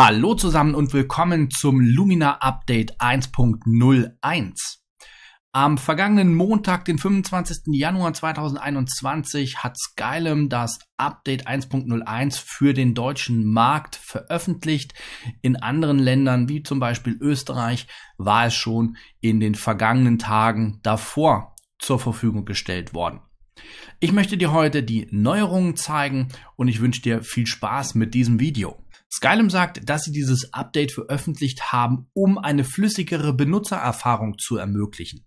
Hallo zusammen und willkommen zum Lumina Update 1.01. Am vergangenen Montag, den 25. Januar 2021, hat Skylum das Update 1.01 für den deutschen Markt veröffentlicht. In anderen Ländern, wie zum Beispiel Österreich, war es schon in den vergangenen Tagen davor zur Verfügung gestellt worden. Ich möchte dir heute die Neuerungen zeigen und ich wünsche dir viel Spaß mit diesem Video. Skylum sagt, dass sie dieses Update veröffentlicht haben, um eine flüssigere Benutzererfahrung zu ermöglichen.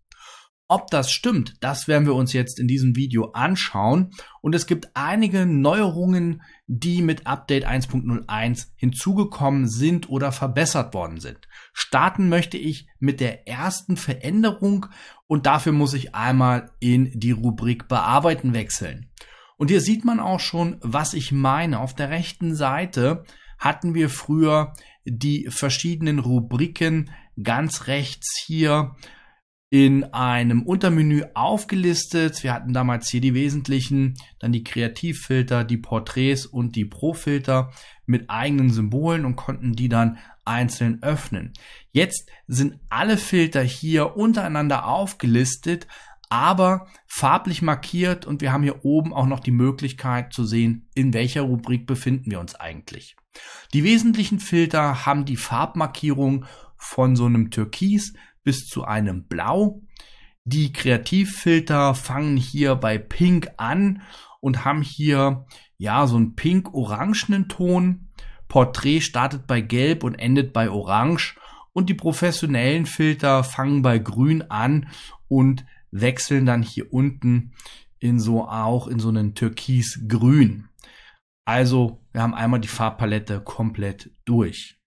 Ob das stimmt, das werden wir uns jetzt in diesem Video anschauen. Und es gibt einige Neuerungen, die mit Update 1.01 hinzugekommen sind oder verbessert worden sind. Starten möchte ich mit der ersten Veränderung und dafür muss ich einmal in die Rubrik Bearbeiten wechseln. Und hier sieht man auch schon, was ich meine. Auf der rechten Seite hatten wir früher die verschiedenen Rubriken ganz rechts hier in einem Untermenü aufgelistet. Wir hatten damals hier die wesentlichen, dann die Kreativfilter, die Porträts und die Profilter mit eigenen Symbolen und konnten die dann einzeln öffnen. Jetzt sind alle Filter hier untereinander aufgelistet, aber farblich markiert und wir haben hier oben auch noch die Möglichkeit zu sehen, in welcher Rubrik befinden wir uns eigentlich. Die wesentlichen Filter haben die Farbmarkierung von so einem Türkis bis zu einem Blau. Die Kreativfilter fangen hier bei Pink an und haben hier ja so einen pink-orangenen Ton. Porträt startet bei Gelb und endet bei Orange. Und die professionellen Filter fangen bei Grün an und wechseln dann hier unten in so auch in so einen Türkis-Grün. Also wir haben einmal die Farbpalette komplett durch.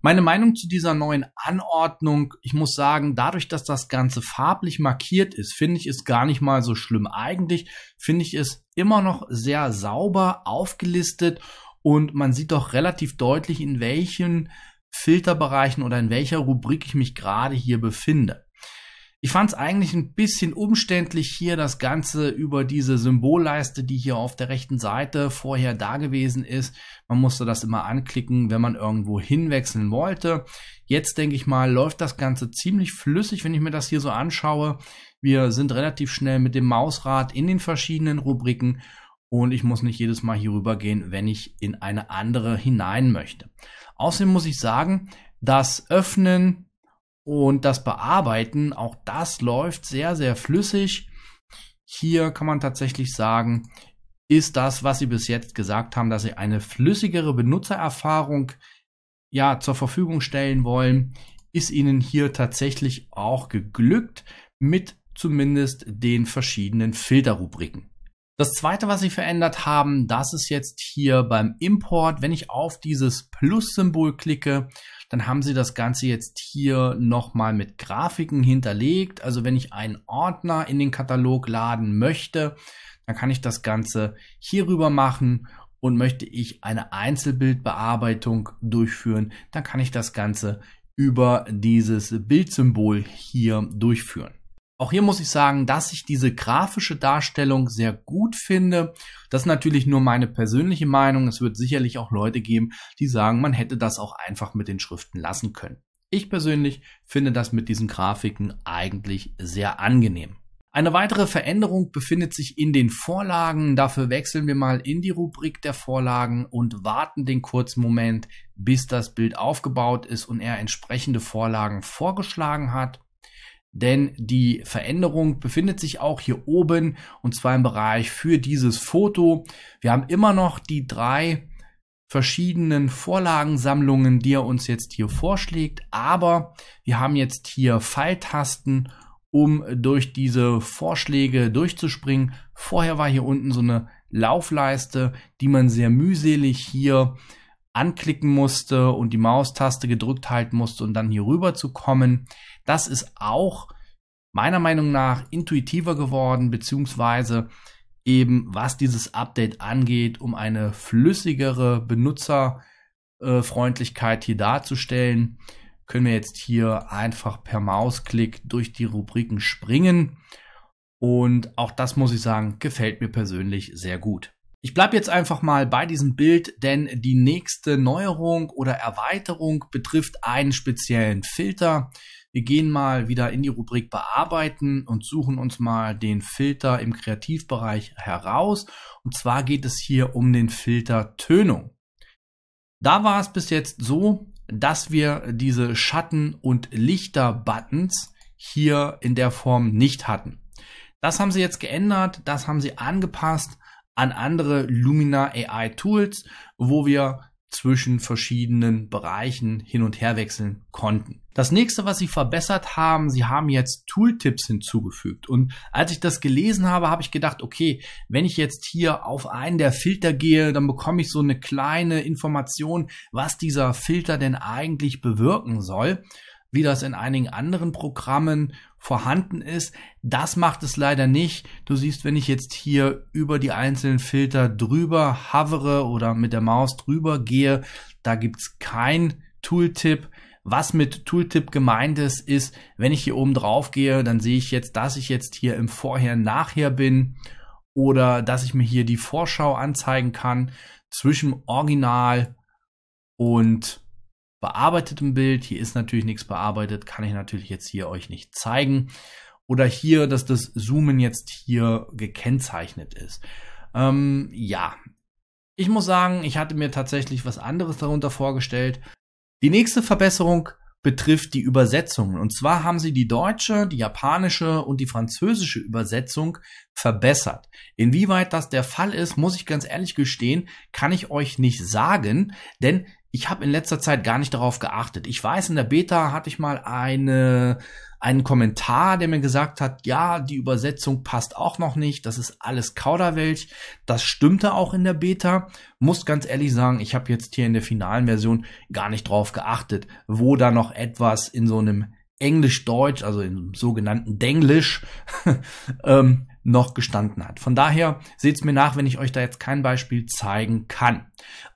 Meine Meinung zu dieser neuen Anordnung, ich muss sagen, dadurch, dass das Ganze farblich markiert ist, finde ich es gar nicht mal so schlimm. Eigentlich finde ich es immer noch sehr sauber aufgelistet und man sieht doch relativ deutlich, in welchen Filterbereichen oder in welcher Rubrik ich mich gerade hier befinde. Ich fand es eigentlich ein bisschen umständlich hier das Ganze über diese Symbolleiste, die hier auf der rechten Seite vorher da gewesen ist. Man musste das immer anklicken, wenn man irgendwo hinwechseln wollte. Jetzt denke ich mal, läuft das Ganze ziemlich flüssig, wenn ich mir das hier so anschaue. Wir sind relativ schnell mit dem Mausrad in den verschiedenen Rubriken und ich muss nicht jedes Mal hier rüber gehen, wenn ich in eine andere hinein möchte. Außerdem muss ich sagen, das Öffnen und das Bearbeiten, auch das läuft sehr, sehr flüssig. Hier kann man tatsächlich sagen, ist das, was Sie bis jetzt gesagt haben, dass Sie eine flüssigere Benutzererfahrung ja zur Verfügung stellen wollen, ist Ihnen hier tatsächlich auch geglückt mit zumindest den verschiedenen Filterrubriken. Das zweite, was sie verändert haben, das ist jetzt hier beim Import. Wenn ich auf dieses Plus-Symbol klicke, dann haben sie das Ganze jetzt hier nochmal mit Grafiken hinterlegt. Also wenn ich einen Ordner in den Katalog laden möchte, dann kann ich das Ganze hierüber machen und möchte ich eine Einzelbildbearbeitung durchführen, dann kann ich das Ganze über dieses Bildsymbol hier durchführen. Auch hier muss ich sagen, dass ich diese grafische Darstellung sehr gut finde. Das ist natürlich nur meine persönliche Meinung. Es wird sicherlich auch Leute geben, die sagen, man hätte das auch einfach mit den Schriften lassen können. Ich persönlich finde das mit diesen Grafiken eigentlich sehr angenehm. Eine weitere Veränderung befindet sich in den Vorlagen. Dafür wechseln wir mal in die Rubrik der Vorlagen und warten den kurzen Moment, bis das Bild aufgebaut ist und er entsprechende Vorlagen vorgeschlagen hat denn die Veränderung befindet sich auch hier oben und zwar im Bereich für dieses Foto. Wir haben immer noch die drei verschiedenen Vorlagensammlungen, die er uns jetzt hier vorschlägt, aber wir haben jetzt hier Pfeiltasten, um durch diese Vorschläge durchzuspringen. Vorher war hier unten so eine Laufleiste, die man sehr mühselig hier anklicken musste und die Maustaste gedrückt halten musste um dann hier rüber zu kommen. Das ist auch meiner Meinung nach intuitiver geworden, beziehungsweise eben was dieses Update angeht, um eine flüssigere Benutzerfreundlichkeit hier darzustellen, können wir jetzt hier einfach per Mausklick durch die Rubriken springen. Und auch das muss ich sagen, gefällt mir persönlich sehr gut. Ich bleibe jetzt einfach mal bei diesem Bild, denn die nächste Neuerung oder Erweiterung betrifft einen speziellen Filter. Wir gehen mal wieder in die Rubrik Bearbeiten und suchen uns mal den Filter im Kreativbereich heraus. Und zwar geht es hier um den Filter Tönung. Da war es bis jetzt so, dass wir diese Schatten- und Lichter-Buttons hier in der Form nicht hatten. Das haben sie jetzt geändert, das haben sie angepasst an andere Lumina AI Tools, wo wir zwischen verschiedenen Bereichen hin und her wechseln konnten. Das nächste, was sie verbessert haben, sie haben jetzt Tooltips hinzugefügt. Und als ich das gelesen habe, habe ich gedacht, okay, wenn ich jetzt hier auf einen der Filter gehe, dann bekomme ich so eine kleine Information, was dieser Filter denn eigentlich bewirken soll wie das in einigen anderen Programmen vorhanden ist. Das macht es leider nicht. Du siehst, wenn ich jetzt hier über die einzelnen Filter drüber hovere oder mit der Maus drüber gehe, da gibt's kein Tooltip. Was mit Tooltip gemeint ist, ist, wenn ich hier oben drauf gehe, dann sehe ich jetzt, dass ich jetzt hier im Vorher-Nachher bin oder dass ich mir hier die Vorschau anzeigen kann zwischen Original und bearbeitetem Bild. Hier ist natürlich nichts bearbeitet, kann ich natürlich jetzt hier euch nicht zeigen. Oder hier, dass das Zoomen jetzt hier gekennzeichnet ist. Ähm, ja, ich muss sagen, ich hatte mir tatsächlich was anderes darunter vorgestellt. Die nächste Verbesserung betrifft die Übersetzungen. Und zwar haben sie die deutsche, die japanische und die französische Übersetzung verbessert. Inwieweit das der Fall ist, muss ich ganz ehrlich gestehen, kann ich euch nicht sagen, denn ich habe in letzter Zeit gar nicht darauf geachtet. Ich weiß, in der Beta hatte ich mal eine, einen Kommentar, der mir gesagt hat, ja, die Übersetzung passt auch noch nicht, das ist alles Kauderwelsch. Das stimmte auch in der Beta. Muss ganz ehrlich sagen, ich habe jetzt hier in der finalen Version gar nicht drauf geachtet, wo da noch etwas in so einem Englisch-Deutsch, also im sogenannten Denglisch, ähm, noch gestanden hat. Von daher seht es mir nach, wenn ich euch da jetzt kein Beispiel zeigen kann.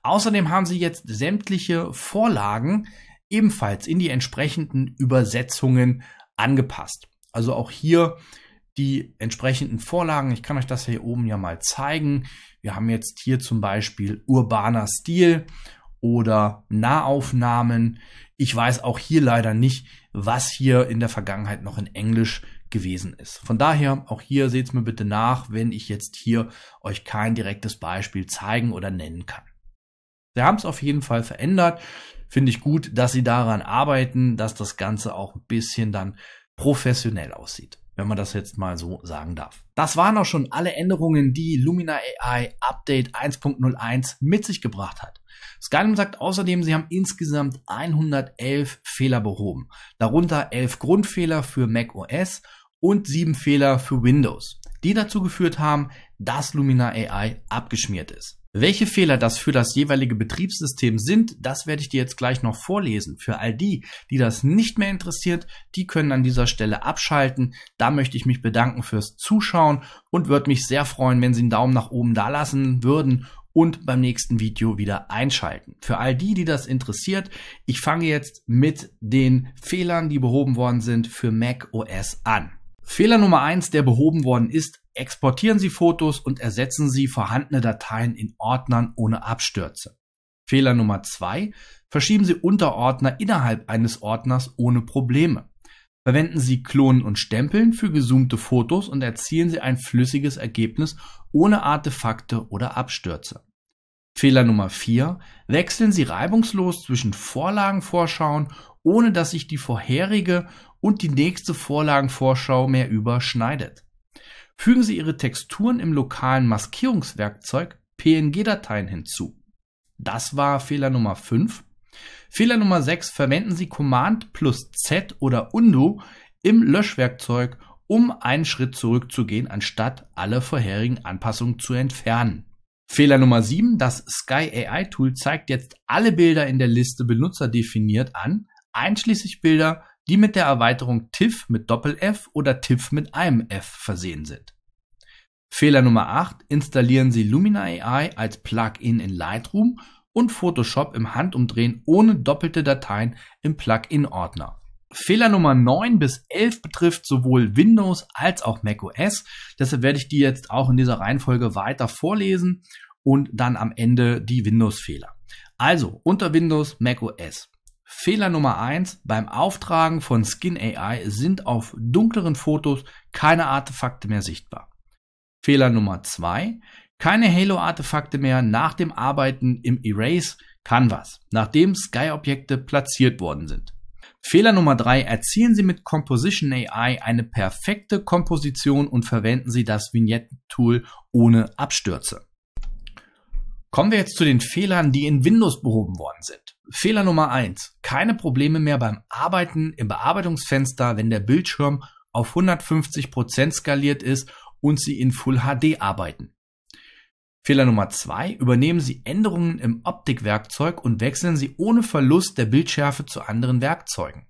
Außerdem haben sie jetzt sämtliche Vorlagen ebenfalls in die entsprechenden Übersetzungen angepasst. Also auch hier die entsprechenden Vorlagen. Ich kann euch das hier oben ja mal zeigen. Wir haben jetzt hier zum Beispiel urbaner Stil oder Nahaufnahmen. Ich weiß auch hier leider nicht, was hier in der Vergangenheit noch in Englisch gewesen ist. Von daher, auch hier seht es mir bitte nach, wenn ich jetzt hier euch kein direktes Beispiel zeigen oder nennen kann. Sie haben es auf jeden Fall verändert. Finde ich gut, dass sie daran arbeiten, dass das Ganze auch ein bisschen dann professionell aussieht, wenn man das jetzt mal so sagen darf. Das waren auch schon alle Änderungen, die Lumina AI Update 1.01 mit sich gebracht hat. Skyrim sagt außerdem, sie haben insgesamt 111 Fehler behoben, darunter 11 Grundfehler für macOS und sieben Fehler für Windows, die dazu geführt haben, dass Luminar AI abgeschmiert ist. Welche Fehler das für das jeweilige Betriebssystem sind, das werde ich dir jetzt gleich noch vorlesen. Für all die, die das nicht mehr interessiert, die können an dieser Stelle abschalten. Da möchte ich mich bedanken fürs Zuschauen und würde mich sehr freuen, wenn Sie einen Daumen nach oben dalassen würden und beim nächsten Video wieder einschalten. Für all die, die das interessiert, ich fange jetzt mit den Fehlern, die behoben worden sind, für Mac OS an. Fehler Nummer eins, der behoben worden ist, exportieren Sie Fotos und ersetzen Sie vorhandene Dateien in Ordnern ohne Abstürze. Fehler Nummer zwei, verschieben Sie Unterordner innerhalb eines Ordners ohne Probleme. Verwenden Sie Klonen und Stempeln für gezoomte Fotos und erzielen Sie ein flüssiges Ergebnis ohne Artefakte oder Abstürze. Fehler Nummer 4. Wechseln Sie reibungslos zwischen Vorlagenvorschauen, ohne dass sich die vorherige und die nächste Vorlagenvorschau mehr überschneidet. Fügen Sie Ihre Texturen im lokalen Maskierungswerkzeug PNG-Dateien hinzu. Das war Fehler Nummer 5. Fehler Nummer 6. Verwenden Sie Command plus Z oder Undo im Löschwerkzeug, um einen Schritt zurückzugehen, anstatt alle vorherigen Anpassungen zu entfernen. Fehler Nummer 7. Das Sky AI Tool zeigt jetzt alle Bilder in der Liste benutzerdefiniert an, einschließlich Bilder, die mit der Erweiterung TIFF mit Doppel-F oder TIFF mit einem F versehen sind. Fehler Nummer 8. Installieren Sie Lumina AI als Plugin in Lightroom und Photoshop im Handumdrehen ohne doppelte Dateien im Plugin-Ordner. Fehler Nummer 9 bis 11 betrifft sowohl Windows als auch macOS. Deshalb werde ich die jetzt auch in dieser Reihenfolge weiter vorlesen und dann am Ende die Windows-Fehler. Also unter Windows macOS. Fehler Nummer eins beim Auftragen von Skin AI sind auf dunkleren Fotos keine Artefakte mehr sichtbar. Fehler Nummer zwei keine Halo-Artefakte mehr nach dem Arbeiten im Erase Canvas, nachdem Sky-Objekte platziert worden sind. Fehler Nummer drei erzielen Sie mit Composition AI eine perfekte Komposition und verwenden Sie das Vignetten-Tool ohne Abstürze. Kommen wir jetzt zu den Fehlern, die in Windows behoben worden sind. Fehler Nummer eins: Keine Probleme mehr beim Arbeiten im Bearbeitungsfenster, wenn der Bildschirm auf 150% Prozent skaliert ist und Sie in Full HD arbeiten. Fehler Nummer zwei: Übernehmen Sie Änderungen im Optikwerkzeug und wechseln Sie ohne Verlust der Bildschärfe zu anderen Werkzeugen.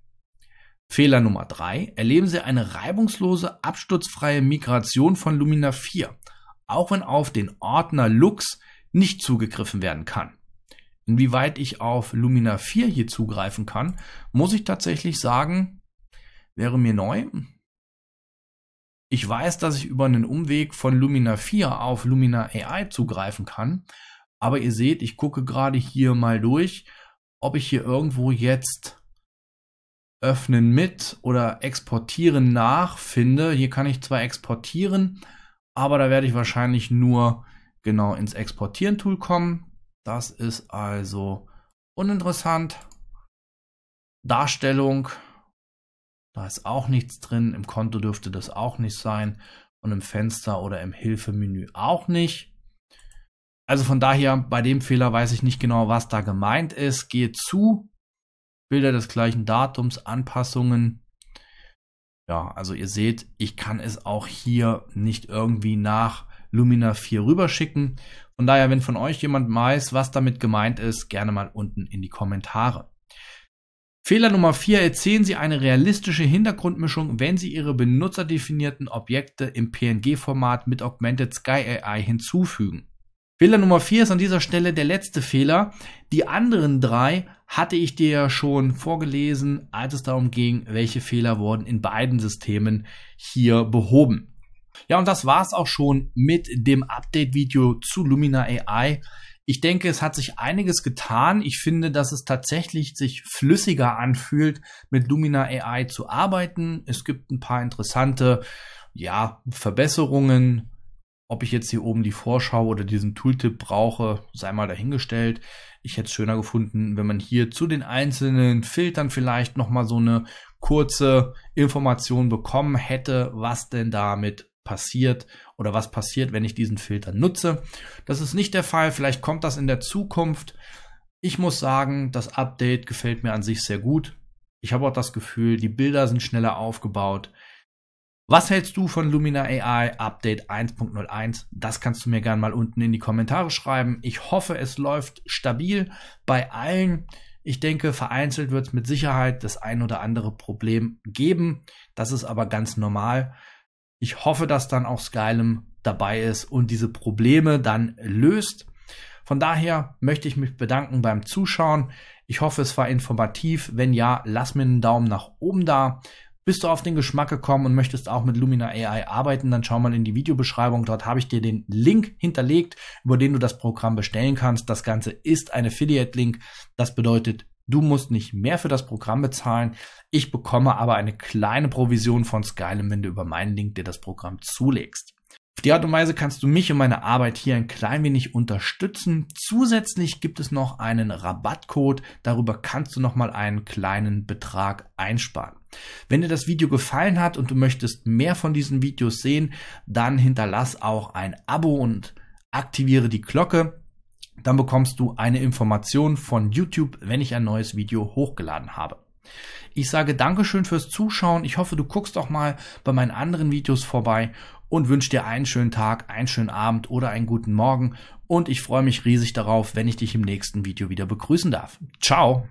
Fehler Nummer drei: Erleben Sie eine reibungslose, absturzfreie Migration von Lumina 4, auch wenn auf den Ordner Lux nicht zugegriffen werden kann. Inwieweit ich auf Lumina 4 hier zugreifen kann, muss ich tatsächlich sagen, wäre mir neu. Ich weiß, dass ich über einen Umweg von Lumina 4 auf Lumina AI zugreifen kann, aber ihr seht, ich gucke gerade hier mal durch, ob ich hier irgendwo jetzt öffnen mit oder exportieren nach finde. Hier kann ich zwar exportieren, aber da werde ich wahrscheinlich nur genau ins Exportieren-Tool kommen. Das ist also uninteressant. Darstellung, da ist auch nichts drin. Im Konto dürfte das auch nicht sein. Und im Fenster oder im Hilfemenü auch nicht. Also von daher, bei dem Fehler weiß ich nicht genau, was da gemeint ist. Gehe zu, Bilder des gleichen Datums, Anpassungen. Ja, also ihr seht, ich kann es auch hier nicht irgendwie nach Lumina 4 rüberschicken. Von daher, wenn von euch jemand weiß, was damit gemeint ist, gerne mal unten in die Kommentare. Fehler Nummer 4. Erzählen Sie eine realistische Hintergrundmischung, wenn Sie Ihre benutzerdefinierten Objekte im PNG-Format mit Augmented Sky AI hinzufügen. Fehler Nummer 4 ist an dieser Stelle der letzte Fehler. Die anderen drei hatte ich dir ja schon vorgelesen, als es darum ging, welche Fehler wurden in beiden Systemen hier behoben. Ja, und das war's auch schon mit dem Update-Video zu Lumina AI. Ich denke, es hat sich einiges getan. Ich finde, dass es tatsächlich sich flüssiger anfühlt, mit Lumina AI zu arbeiten. Es gibt ein paar interessante, ja, Verbesserungen. Ob ich jetzt hier oben die Vorschau oder diesen Tooltip brauche, sei mal dahingestellt. Ich hätte es schöner gefunden, wenn man hier zu den einzelnen Filtern vielleicht nochmal so eine kurze Information bekommen hätte, was denn damit passiert oder was passiert, wenn ich diesen Filter nutze. Das ist nicht der Fall, vielleicht kommt das in der Zukunft. Ich muss sagen, das Update gefällt mir an sich sehr gut. Ich habe auch das Gefühl, die Bilder sind schneller aufgebaut. Was hältst du von Lumina AI Update 1.01? Das kannst du mir gerne mal unten in die Kommentare schreiben. Ich hoffe, es läuft stabil bei allen. Ich denke, vereinzelt wird es mit Sicherheit das ein oder andere Problem geben. Das ist aber ganz normal. Ich hoffe, dass dann auch Skylum dabei ist und diese Probleme dann löst. Von daher möchte ich mich bedanken beim Zuschauen. Ich hoffe, es war informativ. Wenn ja, lass mir einen Daumen nach oben da. Bist du auf den Geschmack gekommen und möchtest auch mit Lumina AI arbeiten, dann schau mal in die Videobeschreibung. Dort habe ich dir den Link hinterlegt, über den du das Programm bestellen kannst. Das Ganze ist ein Affiliate-Link. Das bedeutet, Du musst nicht mehr für das Programm bezahlen. Ich bekomme aber eine kleine Provision von Skylum, wenn du über meinen Link dir das Programm zulegst. Auf die Art und Weise kannst du mich und meine Arbeit hier ein klein wenig unterstützen. Zusätzlich gibt es noch einen Rabattcode. Darüber kannst du nochmal einen kleinen Betrag einsparen. Wenn dir das Video gefallen hat und du möchtest mehr von diesen Videos sehen, dann hinterlass auch ein Abo und aktiviere die Glocke dann bekommst du eine Information von YouTube, wenn ich ein neues Video hochgeladen habe. Ich sage Dankeschön fürs Zuschauen. Ich hoffe, du guckst auch mal bei meinen anderen Videos vorbei und wünsche dir einen schönen Tag, einen schönen Abend oder einen guten Morgen. Und ich freue mich riesig darauf, wenn ich dich im nächsten Video wieder begrüßen darf. Ciao!